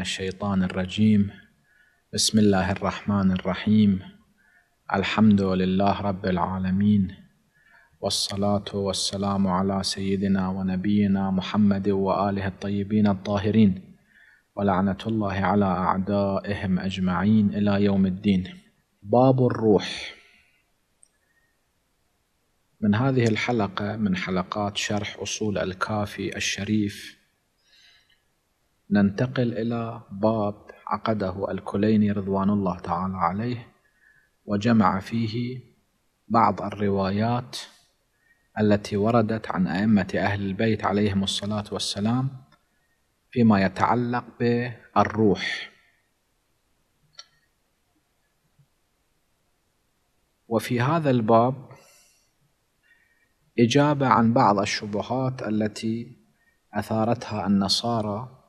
الشيطان الرجيم بسم الله الرحمن الرحيم الحمد لله رب العالمين والصلاة والسلام على سيدنا ونبينا محمد وآله الطيبين الطاهرين ولعنة الله على أعدائهم أجمعين إلى يوم الدين باب الروح من هذه الحلقة من حلقات شرح أصول الكافي الشريف ننتقل إلى باب عقده الكليني رضوان الله تعالى عليه وجمع فيه بعض الروايات التي وردت عن أئمة أهل البيت عليهم الصلاة والسلام فيما يتعلق بالروح وفي هذا الباب إجابة عن بعض الشبهات التي أثارتها النصارى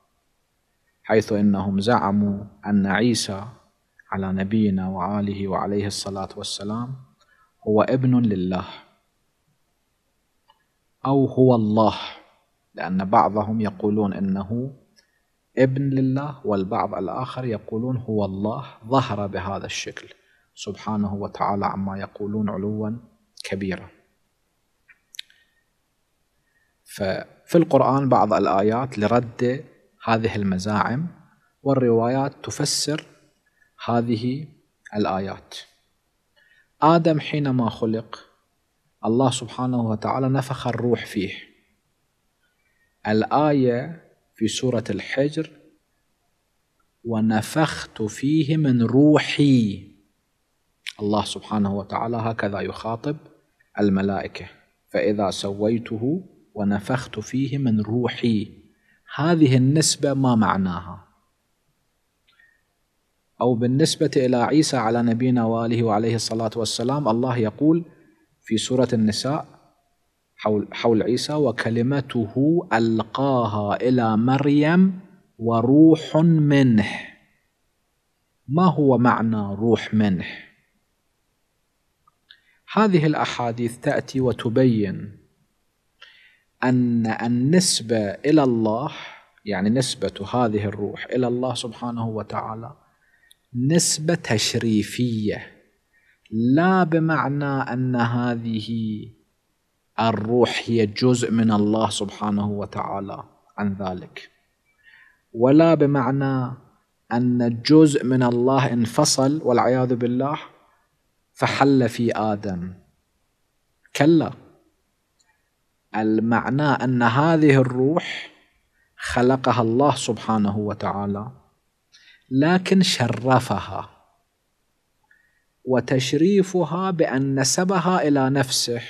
حيث انهم زعموا ان عيسى على نبينا وآله وعليه الصلاة والسلام هو ابن لله أو هو الله لأن بعضهم يقولون إنه ابن لله والبعض الآخر يقولون هو الله ظهر بهذا الشكل سبحانه وتعالى عما يقولون علوا كبيرا ففي القرآن بعض الآيات لرد هذه المزاعم والروايات تفسر هذه الآيات آدم حينما خلق الله سبحانه وتعالى نفخ الروح فيه الآية في سورة الحجر ونفخت فيه من روحي الله سبحانه وتعالى هكذا يخاطب الملائكة فإذا سويته ونفخت فيه من روحي هذه النسبة ما معناها أو بالنسبة إلى عيسى على نبينا وآله وعليه الصلاة والسلام الله يقول في سورة النساء حول, حول عيسى وكلمته ألقاها إلى مريم وروح منه ما هو معنى روح منه؟ هذه الأحاديث تأتي وتبين ان النسبه الى الله يعني نسبه هذه الروح الى الله سبحانه وتعالى نسبه تشريفيه لا بمعنى ان هذه الروح هي جزء من الله سبحانه وتعالى عن ذلك ولا بمعنى ان جزء من الله انفصل والعياذ بالله فحل في ادم كلا المعنى أن هذه الروح خلقها الله سبحانه وتعالى لكن شرفها وتشريفها بأن نسبها إلى نفسه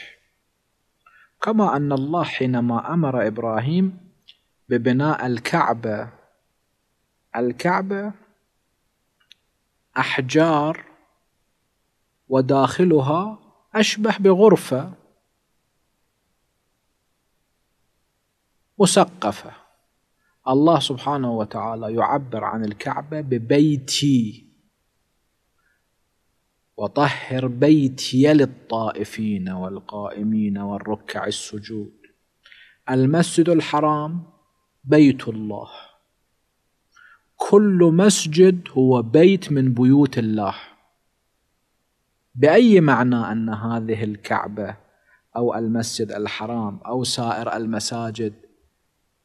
كما أن الله حينما أمر إبراهيم ببناء الكعبة الكعبة أحجار وداخلها أشبه بغرفة مثقفة الله سبحانه وتعالى يعبر عن الكعبة ببيتي وطهر بيتي للطائفين والقائمين والركع السجود المسجد الحرام بيت الله كل مسجد هو بيت من بيوت الله باي معنى ان هذه الكعبه او المسجد الحرام او سائر المساجد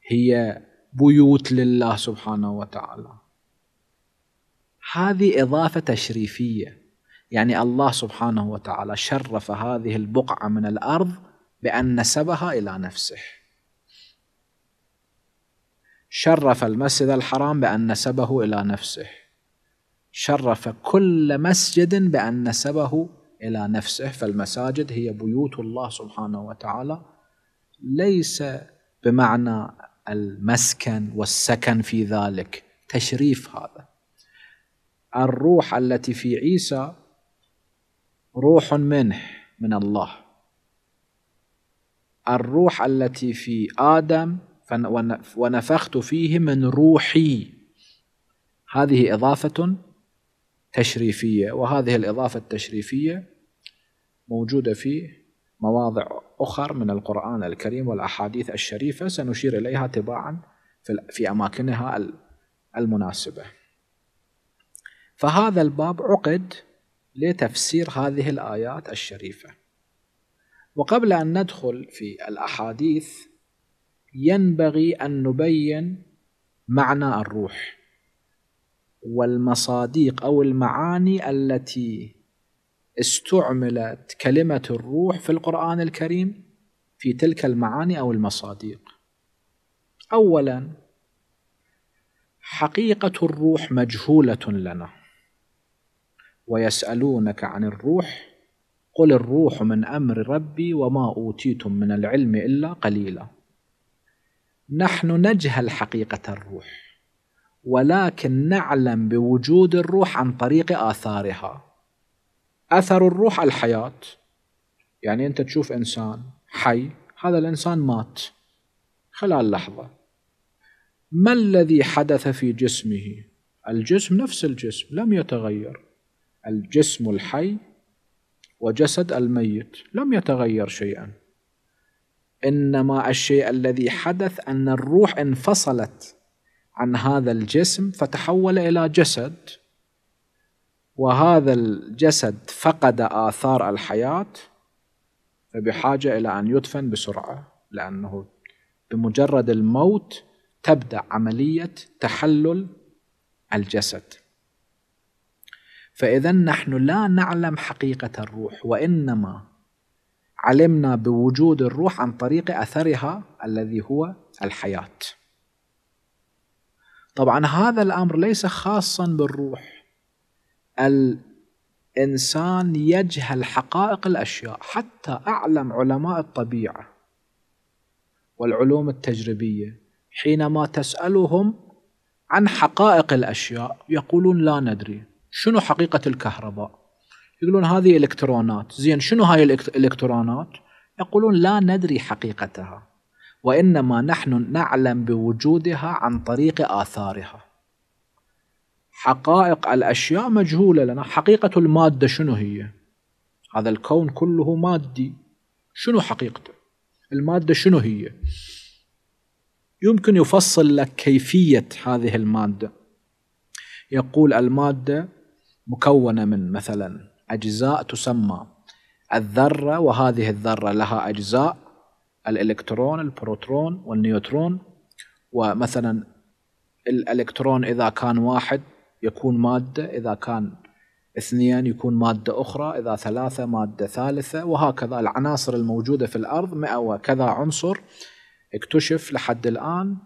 هي بيوت لله سبحانه وتعالى هذه إضافة تشريفية يعني الله سبحانه وتعالى شرف هذه البقعة من الأرض بأن نسبها إلى نفسه شرف المسجد الحرام بأن نسبه إلى نفسه شرف كل مسجد بأن نسبه إلى نفسه فالمساجد هي بيوت الله سبحانه وتعالى ليس بمعنى المسكن والسكن في ذلك تشريف هذا الروح التي في عيسى روح منه من الله الروح التي في آدم ونفخت فيه من روحي هذه إضافة تشريفية وهذه الإضافة التشريفية موجودة في مواضع أخر من القرآن الكريم والأحاديث الشريفة سنشير إليها تباعا في أماكنها المناسبة فهذا الباب عقد لتفسير هذه الآيات الشريفة وقبل أن ندخل في الأحاديث ينبغي أن نبين معنى الروح والمصاديق أو المعاني التي استعملت كلمة الروح في القرآن الكريم في تلك المعاني أو المصادق أولا حقيقة الروح مجهولة لنا ويسألونك عن الروح قل الروح من أمر ربي وما أوتيتم من العلم إلا قليلا نحن نجهل حقيقة الروح ولكن نعلم بوجود الروح عن طريق آثارها أثر الروح على الحياة يعني أنت تشوف إنسان حي هذا الإنسان مات خلال لحظة ما الذي حدث في جسمه الجسم نفس الجسم لم يتغير الجسم الحي وجسد الميت لم يتغير شيئا انما الشيء الذي حدث ان الروح انفصلت عن هذا الجسم فتحول الى جسد وهذا الجسد فقد آثار الحياة فبحاجة إلى أن يدفن بسرعة لأنه بمجرد الموت تبدأ عملية تحلل الجسد فإذا نحن لا نعلم حقيقة الروح وإنما علمنا بوجود الروح عن طريق أثرها الذي هو الحياة طبعا هذا الأمر ليس خاصا بالروح الإنسان يجهل حقائق الأشياء حتى أعلم علماء الطبيعة والعلوم التجريبية حينما تسألهم عن حقائق الأشياء يقولون لا ندري شنو حقيقة الكهرباء يقولون هذه إلكترونات زين شنو هاي الإلكترونات يقولون لا ندري حقيقتها وإنما نحن نعلم بوجودها عن طريق آثارها حقائق الأشياء مجهولة لنا حقيقة المادة شنو هي هذا الكون كله مادي شنو حقيقته المادة شنو هي يمكن يفصل لك كيفية هذه المادة يقول المادة مكونة من مثلا أجزاء تسمى الذرة وهذه الذرة لها أجزاء الإلكترون البروترون والنيوترون ومثلا الإلكترون إذا كان واحد يكون ماده اذا كان اثنين يكون ماده اخرى اذا ثلاثه ماده ثالثه وهكذا العناصر الموجوده في الارض 100 وكذا عنصر اكتشف لحد الان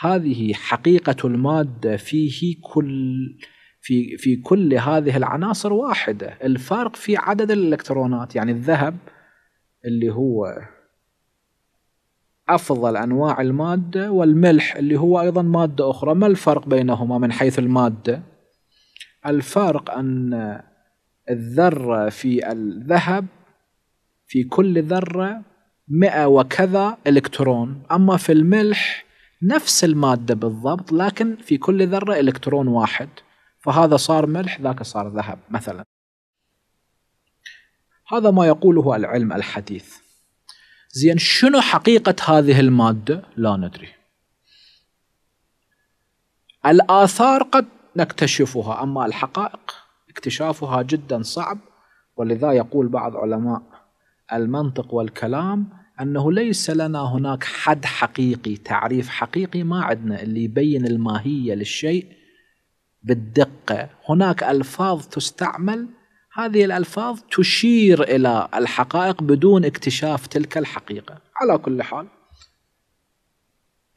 هذه حقيقه الماده فيه كل في في كل هذه العناصر واحده الفرق في عدد الالكترونات يعني الذهب اللي هو افضل انواع الماده والملح اللي هو ايضا ماده اخرى ما الفرق بينهما من حيث الماده الفارق أن الذرة في الذهب في كل ذرة مئة وكذا إلكترون أما في الملح نفس المادة بالضبط لكن في كل ذرة إلكترون واحد فهذا صار ملح ذاك صار ذهب مثلا هذا ما يقوله العلم الحديث زين شنو حقيقة هذه المادة لا ندري الآثار قد نكتشفها أما الحقائق اكتشافها جدا صعب ولذا يقول بعض علماء المنطق والكلام أنه ليس لنا هناك حد حقيقي تعريف حقيقي ما عندنا اللي يبين الماهية للشيء بالدقة هناك ألفاظ تستعمل هذه الألفاظ تشير إلى الحقائق بدون اكتشاف تلك الحقيقة على كل حال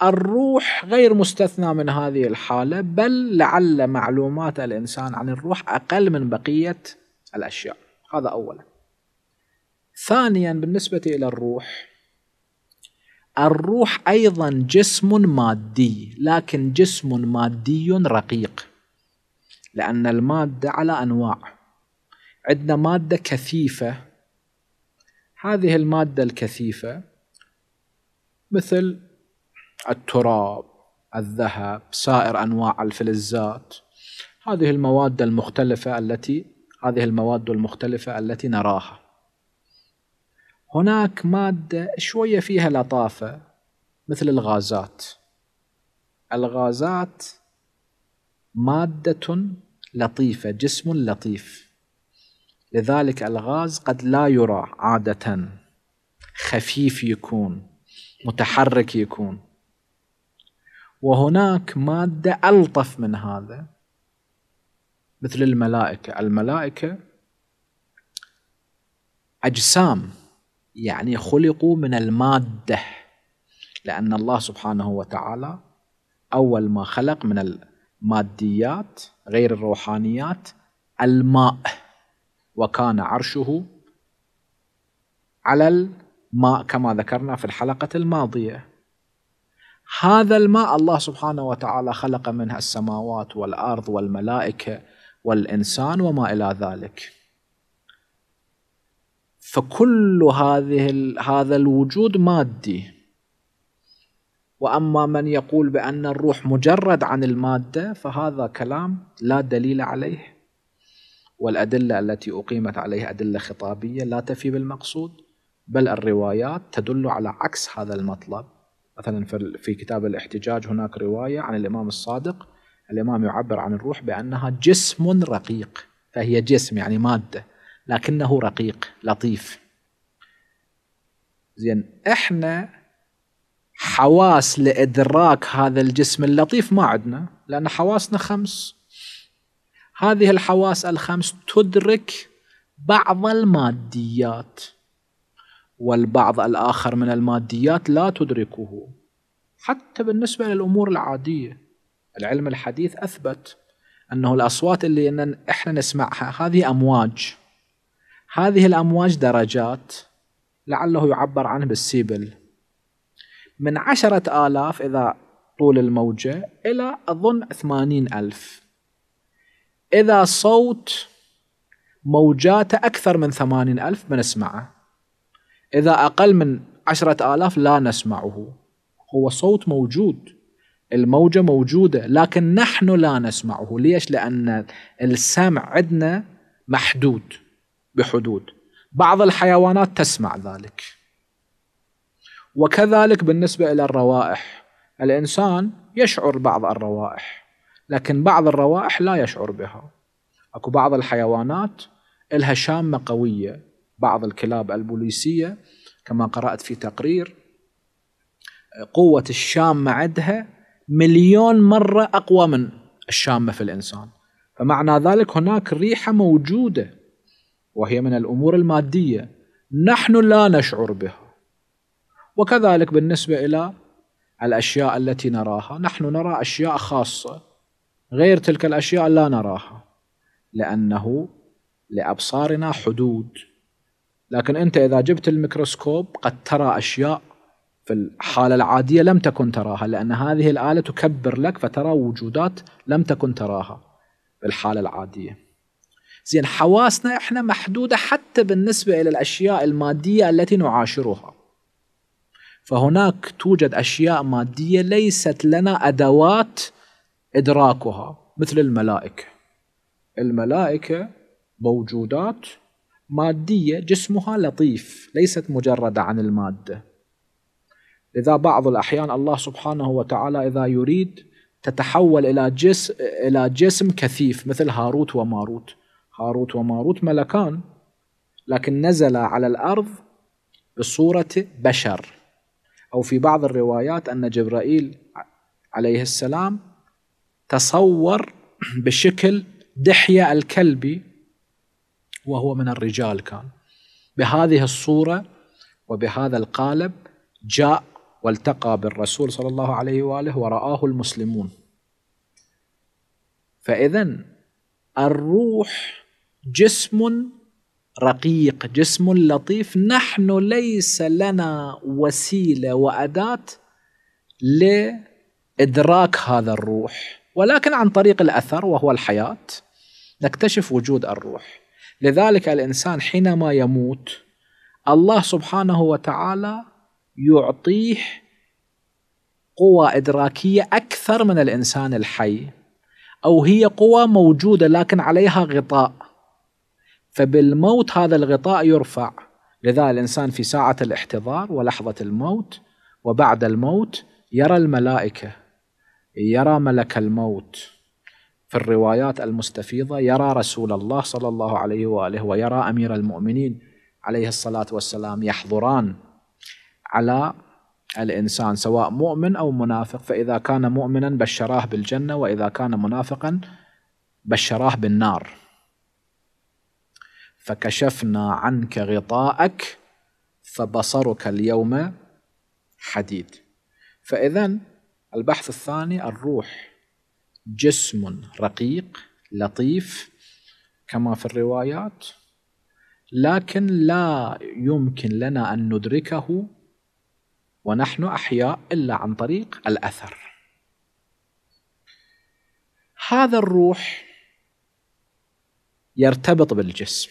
الروح غير مستثنى من هذه الحالة بل لعل معلومات الإنسان عن الروح أقل من بقية الأشياء هذا أولا ثانيا بالنسبة إلى الروح الروح أيضا جسم مادي لكن جسم مادي رقيق لأن المادة على أنواع عندنا مادة كثيفة هذه المادة الكثيفة مثل التراب الذهب سائر انواع الفلزات هذه المواد المختلفه التي هذه المواد المختلفه التي نراها هناك ماده شويه فيها لطافه مثل الغازات الغازات ماده لطيفه جسم لطيف لذلك الغاز قد لا يرى عاده خفيف يكون متحرك يكون وهناك مادة ألطف من هذا مثل الملائكة الملائكة أجسام يعني خلقوا من المادة لأن الله سبحانه وتعالى أول ما خلق من الماديات غير الروحانيات الماء وكان عرشه على الماء كما ذكرنا في الحلقة الماضية هذا الماء الله سبحانه وتعالى خلق منها السماوات والارض والملائكه والانسان وما الى ذلك. فكل هذه هذا الوجود مادي. واما من يقول بان الروح مجرد عن الماده فهذا كلام لا دليل عليه. والادله التي اقيمت عليه ادله خطابيه لا تفي بالمقصود بل الروايات تدل على عكس هذا المطلب. مثلا في كتاب الاحتجاج هناك رواية عن الإمام الصادق الإمام يعبر عن الروح بأنها جسم رقيق فهي جسم يعني مادة لكنه رقيق لطيف زين احنا حواس لإدراك هذا الجسم اللطيف ما عندنا لأن حواسنا خمس هذه الحواس الخمس تدرك بعض الماديات والبعض الآخر من الماديات لا تدركه حتى بالنسبة للأمور العادية العلم الحديث أثبت أنه الأصوات اللي إن إحنا نسمعها هذه أمواج هذه الأمواج درجات لعله يعبر عنه بالسيبل من عشرة آلاف إذا طول الموجة إلى أظن ثمانين ألف إذا صوت موجاته أكثر من ثمانين ألف بنسمعه إذا أقل من عشرة آلاف لا نسمعه هو صوت موجود الموجة موجودة لكن نحن لا نسمعه ليش؟ لأن السمع عندنا محدود بحدود بعض الحيوانات تسمع ذلك وكذلك بالنسبة إلى الروائح الإنسان يشعر بعض الروائح لكن بعض الروائح لا يشعر بها أكو بعض الحيوانات إلها شامة قوية بعض الكلاب البوليسية كما قرأت في تقرير قوة الشامة عندها مليون مرة أقوى من الشامة في الإنسان فمعنى ذلك هناك ريحة موجودة وهي من الأمور المادية نحن لا نشعر بها وكذلك بالنسبة إلى الأشياء التي نراها نحن نرى أشياء خاصة غير تلك الأشياء لا نراها لأنه لأبصارنا حدود لكن انت اذا جبت الميكروسكوب قد ترى اشياء في الحالة العادية لم تكن تراها لأن هذه الآلة تكبر لك فترى وجودات لم تكن تراها في الحالة العادية زين حواسنا احنا محدودة حتى بالنسبة إلى الأشياء المادية التي نعاشرها فهناك توجد أشياء مادية ليست لنا أدوات إدراكها مثل الملائكة الملائكة موجودات مادية جسمها لطيف ليست مجردة عن المادة لذا بعض الأحيان الله سبحانه وتعالى إذا يريد تتحول إلى جسم, إلى جسم كثيف مثل هاروت وماروت هاروت وماروت ملكان لكن نزل على الأرض بصورة بشر أو في بعض الروايات أن جبرائيل عليه السلام تصور بشكل دحية الكلبي وهو من الرجال كان بهذه الصورة وبهذا القالب جاء والتقى بالرسول صلى الله عليه وآله ورآه المسلمون فإذا الروح جسم رقيق جسم لطيف نحن ليس لنا وسيلة وأداة لإدراك هذا الروح ولكن عن طريق الأثر وهو الحياة نكتشف وجود الروح لذلك الإنسان حينما يموت الله سبحانه وتعالى يعطيه قوى إدراكية أكثر من الإنسان الحي أو هي قوى موجودة لكن عليها غطاء فبالموت هذا الغطاء يرفع لذا الإنسان في ساعة الاحتضار ولحظة الموت وبعد الموت يرى الملائكة يرى ملك الموت في الروايات المستفيضة يرى رسول الله صلى الله عليه وآله ويرى أمير المؤمنين عليه الصلاة والسلام يحضران على الإنسان سواء مؤمن أو منافق فإذا كان مؤمنا بشراه بالجنة وإذا كان منافقا بشراه بالنار فكشفنا عنك غطاءك فبصرك اليوم حديد فإذا البحث الثاني الروح جسم رقيق لطيف كما في الروايات لكن لا يمكن لنا ان ندركه ونحن احياء الا عن طريق الاثر هذا الروح يرتبط بالجسم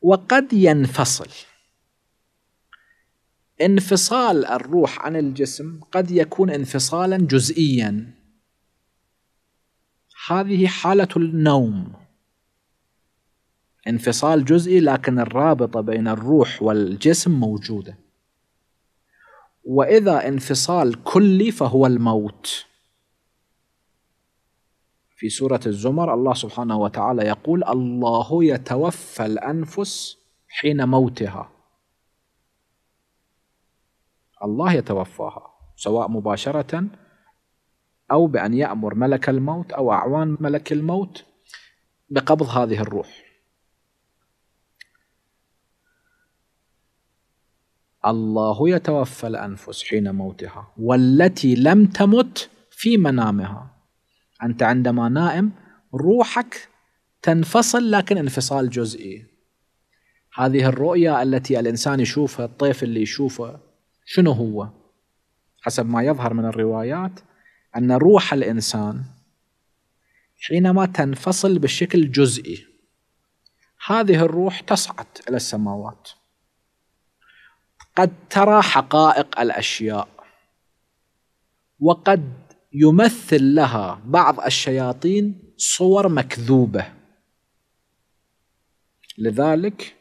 وقد ينفصل انفصال الروح عن الجسم قد يكون انفصالا جزئيا هذه حالة النوم انفصال جزئي لكن الرابطة بين الروح والجسم موجودة وإذا انفصال كلي فهو الموت في سورة الزمر الله سبحانه وتعالى يقول الله يتوفى الأنفس حين موتها الله يتوفاها سواء مباشرة أو بأن يأمر ملك الموت أو أعوان ملك الموت بقبض هذه الروح الله يتوفى الأنفس حين موتها والتي لم تمت في منامها أنت عندما نائم روحك تنفصل لكن انفصال جزئي هذه الرؤية التي الإنسان يشوفها الطيف اللي يشوفه شنو هو حسب ما يظهر من الروايات أن روح الإنسان حينما تنفصل بشكل جزئي هذه الروح تصعد إلى السماوات قد ترى حقائق الأشياء وقد يمثل لها بعض الشياطين صور مكذوبة لذلك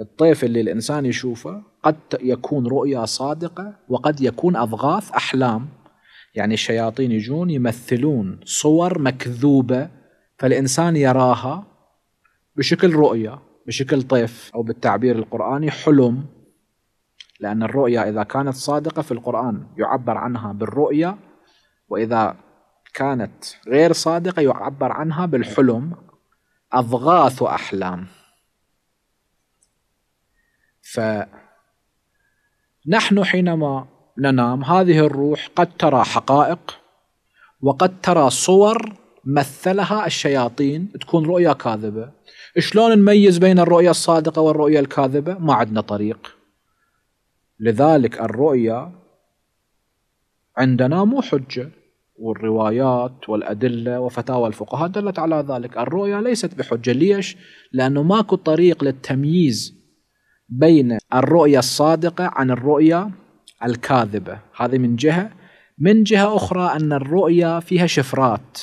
الطيف اللي الإنسان يشوفه قد يكون رؤيا صادقة وقد يكون أضغاث أحلام يعني الشياطين يجون يمثلون صور مكذوبة فالإنسان يراها بشكل رؤية بشكل طيف أو بالتعبير القرآني حلم لأن الرؤية إذا كانت صادقة في القرآن يعبر عنها بالرؤية وإذا كانت غير صادقة يعبر عنها بالحلم أضغاث أحلام فنحن حينما ننام هذه الروح قد ترى حقائق وقد ترى صور مثلها الشياطين تكون رؤيا كاذبة شلون نميز بين الرؤيا الصادقة والرؤيا الكاذبة ما عندنا طريق لذلك الرؤيا عندنا مو حجة والروايات والأدلة وفتاوى الفقهاء دلت على ذلك الرؤيا ليست بحجة ليش؟ لأنه ماكو طريق للتمييز بين الرؤية الصادقة عن الرؤية الكاذبة هذه من جهة من جهة أخرى أن الرؤية فيها شفرات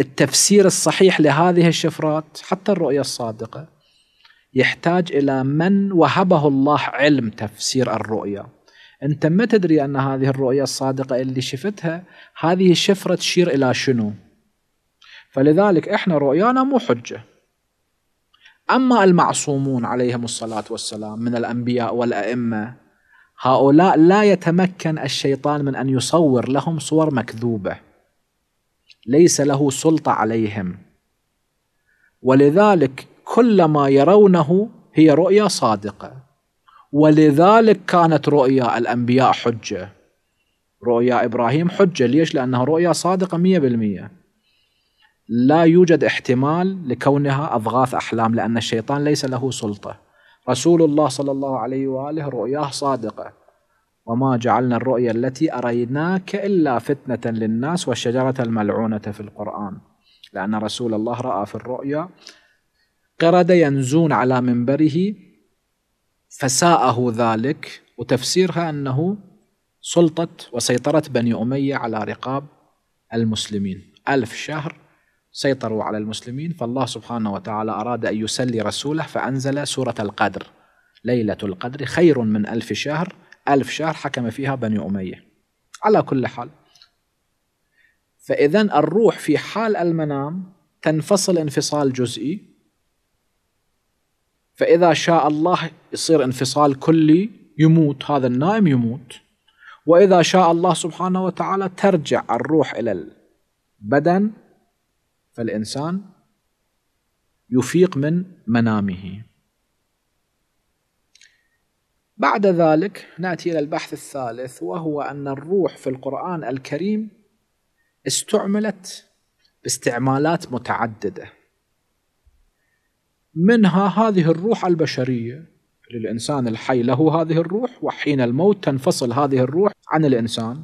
التفسير الصحيح لهذه الشفرات حتى الرؤية الصادقة يحتاج إلى من وهبه الله علم تفسير الرؤية أنت ما تدري أن هذه الرؤية الصادقة اللي شفتها هذه الشفرة تشير إلى شنو فلذلك إحنا رؤيانا مو حجة أما المعصومون عليهم الصلاة والسلام من الأنبياء والأئمة هؤلاء لا يتمكن الشيطان من ان يصور لهم صور مكذوبه ليس له سلطه عليهم ولذلك كل ما يرونه هي رؤيا صادقه ولذلك كانت رؤيا الانبياء حجه رؤيا ابراهيم حجه ليش لانها رؤيا صادقه 100% لا يوجد احتمال لكونها اضغاث احلام لان الشيطان ليس له سلطه رسول الله صلى الله عليه وآله رؤياه صادقة وما جعلنا الرؤيا التي أريناك إلا فتنة للناس والشجرة الملعونة في القرآن لأن رسول الله رأى في الرؤيا قردة ينزون على منبره فساءه ذلك وتفسيرها أنه سلطة وسيطرة بني أمية على رقاب المسلمين ألف شهر سيطروا على المسلمين فالله سبحانه وتعالى أراد أن يسلي رسوله فأنزل سورة القدر ليلة القدر خير من ألف شهر ألف شهر حكم فيها بني أمية على كل حال فإذا الروح في حال المنام تنفصل انفصال جزئي فإذا شاء الله يصير انفصال كلي يموت هذا النائم يموت وإذا شاء الله سبحانه وتعالى ترجع الروح إلى البدن فالإنسان يفيق من منامه بعد ذلك ناتي الى البحث الثالث وهو ان الروح في القران الكريم استعملت باستعمالات متعدده منها هذه الروح البشريه للانسان الحي له هذه الروح وحين الموت تنفصل هذه الروح عن الانسان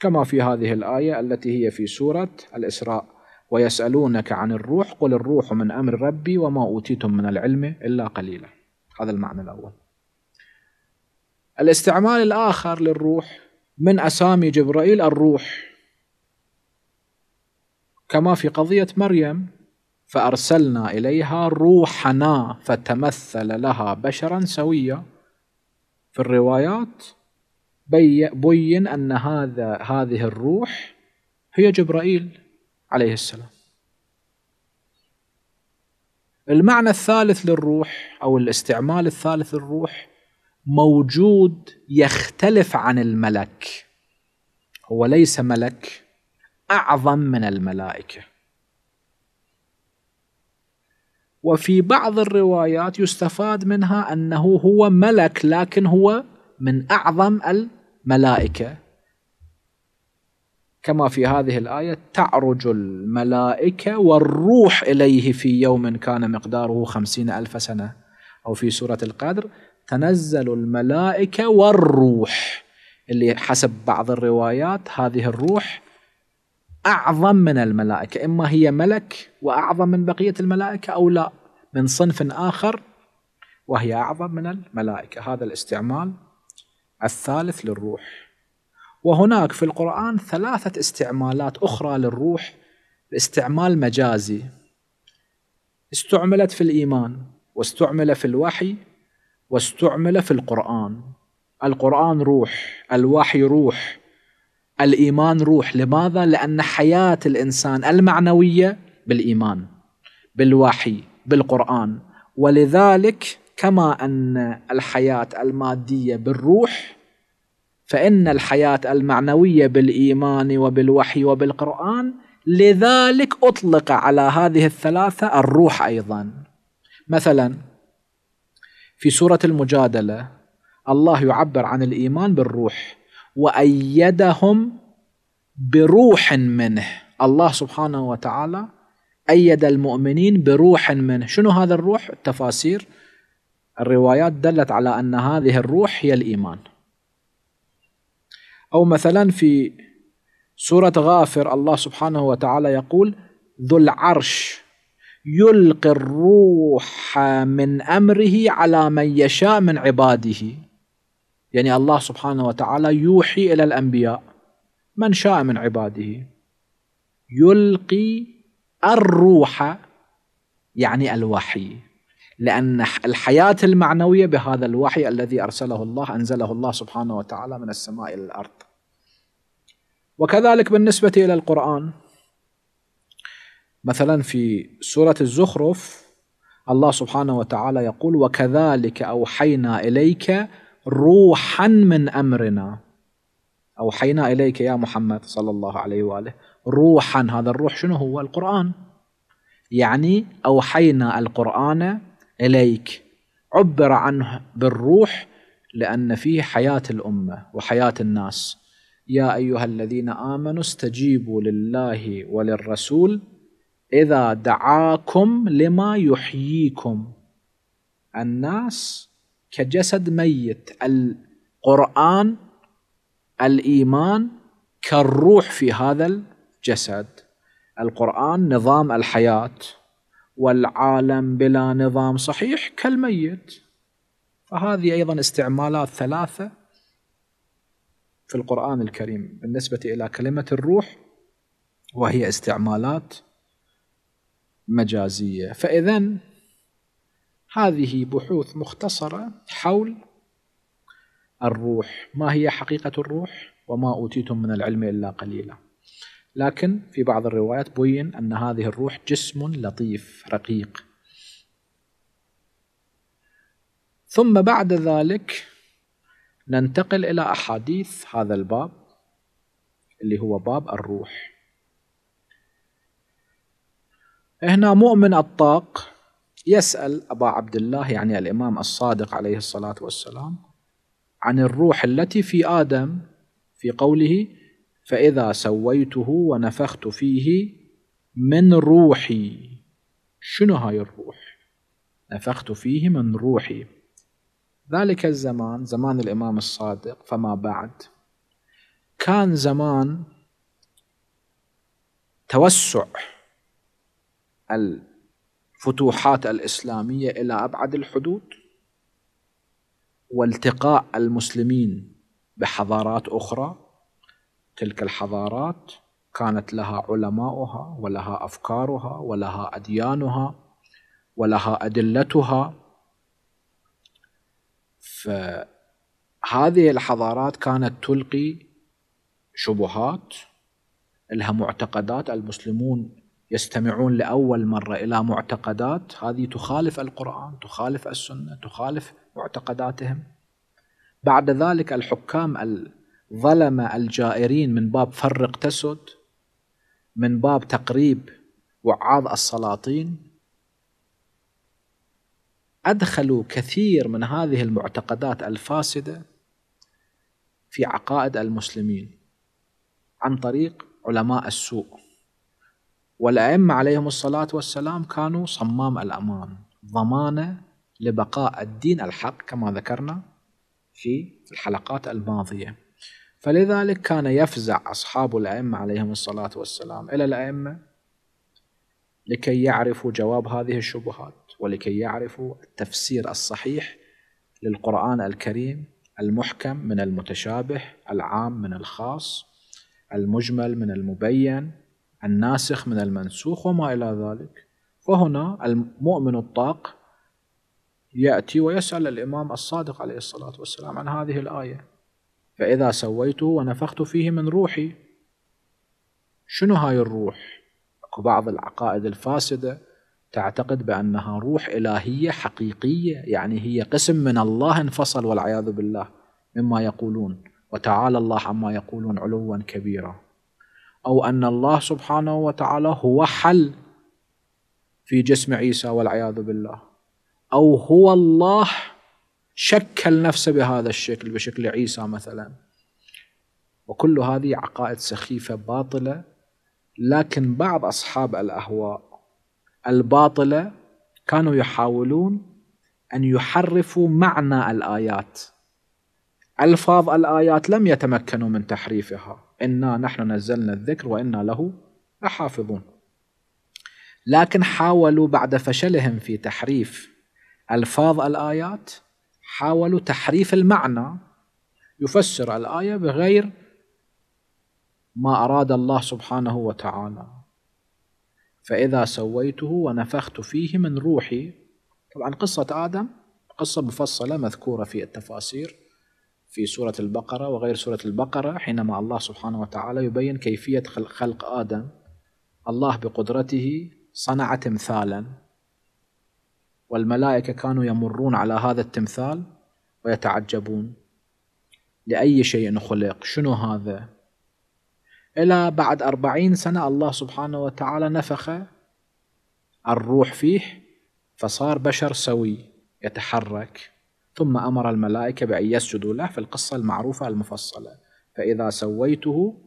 كما في هذه الايه التي هي في سوره الاسراء ويسألونك عن الروح قل الروح من أمر ربي وما أوتيتم من العلم إلا قليلا هذا المعنى الأول الاستعمال الآخر للروح من أسامي جبرائيل الروح كما في قضية مريم فأرسلنا إليها روحنا فتمثل لها بشرا سويا في الروايات بين أن هذا هذه الروح هي جبرائيل عليه السلام المعنى الثالث للروح او الاستعمال الثالث للروح موجود يختلف عن الملك هو ليس ملك اعظم من الملائكه وفي بعض الروايات يستفاد منها انه هو ملك لكن هو من اعظم الملائكه كما في هذه الآية تعرج الملائكة والروح إليه في يوم كان مقداره خمسين ألف سنة أو في سورة القدر تنزل الملائكة والروح اللي حسب بعض الروايات هذه الروح أعظم من الملائكة إما هي ملك وأعظم من بقية الملائكة أو لا من صنف آخر وهي أعظم من الملائكة هذا الاستعمال الثالث للروح وهناك في القرآن ثلاثة استعمالات أخرى للروح باستعمال مجازي استعملت في الإيمان واستعمل في الوحي واستعمل في القرآن القرآن روح الوحي روح الإيمان روح لماذا؟ لأن حياة الإنسان المعنوية بالإيمان بالوحي بالقرآن ولذلك كما أن الحياة المادية بالروح فإن الحياة المعنوية بالإيمان وبالوحي وبالقرآن لذلك أطلق على هذه الثلاثة الروح أيضا مثلا في سورة المجادلة الله يعبر عن الإيمان بالروح وأيدهم بروح منه الله سبحانه وتعالى أيد المؤمنين بروح منه شنو هذا الروح؟ التفاسير الروايات دلت على أن هذه الروح هي الإيمان أو مثلا في سورة غافر الله سبحانه وتعالى يقول ذو العرش يلقي الروح من أمره على من يشاء من عباده يعني الله سبحانه وتعالى يوحي إلى الأنبياء من شاء من عباده يلقي الروح يعني الوحي لأن الحياة المعنوية بهذا الوحي الذي أرسله الله أنزله الله سبحانه وتعالى من السماء إلى الأرض وكذلك بالنسبة إلى القرآن مثلا في سورة الزخرف الله سبحانه وتعالى يقول وكذلك أوحينا إليك روحا من أمرنا أوحينا إليك يا محمد صلى الله عليه وآله روحا هذا الروح شنو هو القرآن يعني أوحينا القرآن إليك عبر عنه بالروح لأن فيه حياة الأمة وحياة الناس يا أيها الذين آمنوا استجيبوا لله وللرسول إذا دعاكم لما يحييكم الناس كجسد ميت القرآن الإيمان كالروح في هذا الجسد القرآن نظام الحياة والعالم بلا نظام صحيح كالميت فهذه أيضا استعمالات ثلاثة في القرآن الكريم بالنسبة إلى كلمة الروح وهي استعمالات مجازية فإذا هذه بحوث مختصرة حول الروح ما هي حقيقة الروح وما أوتيتم من العلم إلا قليلاً لكن في بعض الروايات بين أن هذه الروح جسم لطيف رقيق ثم بعد ذلك ننتقل إلى أحاديث هذا الباب اللي هو باب الروح هنا مؤمن الطاق يسأل أبا عبد الله يعني الإمام الصادق عليه الصلاة والسلام عن الروح التي في آدم في قوله فإذا سويته ونفخت فيه من روحي شنو هاي الروح نفخت فيه من روحي ذلك الزمان زمان الإمام الصادق فما بعد كان زمان توسع الفتوحات الإسلامية إلى أبعد الحدود والتقاء المسلمين بحضارات أخرى تلك الحضارات كانت لها علماؤها ولها افكارها ولها اديانها ولها ادلتها فهذه الحضارات كانت تلقي شبهات لها معتقدات المسلمون يستمعون لاول مره الى معتقدات هذه تخالف القران تخالف السنه تخالف معتقداتهم بعد ذلك الحكام ظلم الجائرين من باب فرق تسد من باب تقريب وعاظ السلاطين أدخلوا كثير من هذه المعتقدات الفاسدة في عقائد المسلمين عن طريق علماء السوء والأئمة عليهم الصلاة والسلام كانوا صمام الأمان ضمانة لبقاء الدين الحق كما ذكرنا في الحلقات الماضية فلذلك كان يفزع أصحاب الأئمة عليهم الصلاة والسلام إلى الأئمة لكي يعرفوا جواب هذه الشبهات ولكي يعرفوا التفسير الصحيح للقرآن الكريم المحكم من المتشابه العام من الخاص المجمل من المبين الناسخ من المنسوخ وما إلى ذلك فهنا المؤمن الطاق يأتي ويسأل الإمام الصادق عليه الصلاة والسلام عن هذه الآية فإذا سويته ونفخت فيه من روحي شنو هاي الروح؟ اكو بعض العقائد الفاسدة تعتقد بأنها روح إلهية حقيقية يعني هي قسم من الله انفصل والعياذ بالله مما يقولون وتعالى الله عما يقولون علوا كبيرا أو أن الله سبحانه وتعالى هو حل في جسم عيسى والعياذ بالله أو هو الله شكل نفسه بهذا الشكل بشكل عيسى مثلا وكل هذه عقائد سخيفة باطلة لكن بعض أصحاب الأهواء الباطلة كانوا يحاولون أن يحرفوا معنى الآيات ألفاظ الآيات لم يتمكنوا من تحريفها إنا نحن نزلنا الذكر وإنا له لحافظون لكن حاولوا بعد فشلهم في تحريف ألفاظ الآيات حاولوا تحريف المعنى يفسر الآية بغير ما أراد الله سبحانه وتعالى فإذا سويته ونفخت فيه من روحي طبعا قصة آدم قصة مفصلة مذكورة في التفاسير في سورة البقرة وغير سورة البقرة حينما الله سبحانه وتعالى يبين كيفية خلق آدم الله بقدرته صنع تمثالا والملائكة كانوا يمرون على هذا التمثال ويتعجبون لأي شيء خلق شنو هذا إلى بعد أربعين سنة الله سبحانه وتعالى نفخ الروح فيه فصار بشر سوي يتحرك ثم أمر الملائكة بأن يسجدوا له في القصة المعروفة المفصلة فإذا سويته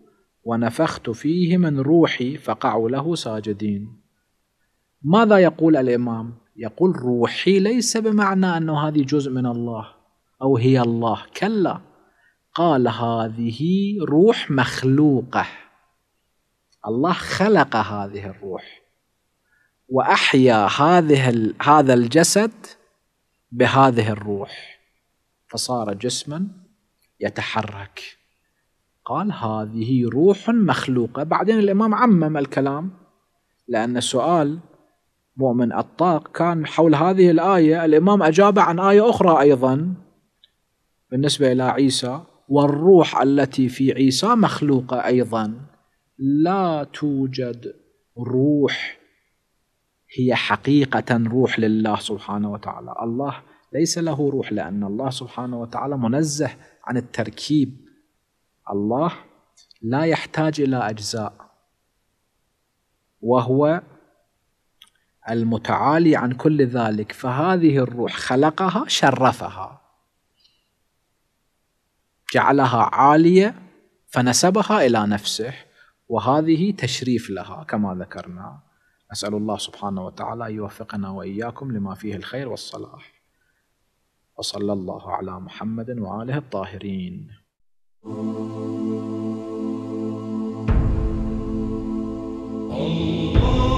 ونفخت فيه من روحي فقعوا له ساجدين ماذا يقول الإمام يقول روحي ليس بمعنى أن هذه جزء من الله أو هي الله كلا قال هذه روح مخلوقة الله خلق هذه الروح وأحيا هذه هذا الجسد بهذه الروح فصار جسما يتحرك قال هذه روح مخلوقة بعدين الإمام عمم الكلام لأن سؤال مؤمن الطاق كان حول هذه الآية الإمام أجاب عن آية أخرى أيضا بالنسبة إلى عيسى والروح التي في عيسى مخلوقة أيضا لا توجد روح هي حقيقة روح لله سبحانه وتعالى الله ليس له روح لأن الله سبحانه وتعالى منزه عن التركيب الله لا يحتاج إلى أجزاء وهو المتعالي عن كل ذلك فهذه الروح خلقها شرفها جعلها عاليه فنسبها الى نفسه وهذه تشريف لها كما ذكرنا نسال الله سبحانه وتعالى ان يوفقنا واياكم لما فيه الخير والصلاح وصلى الله على محمد واله الطاهرين الله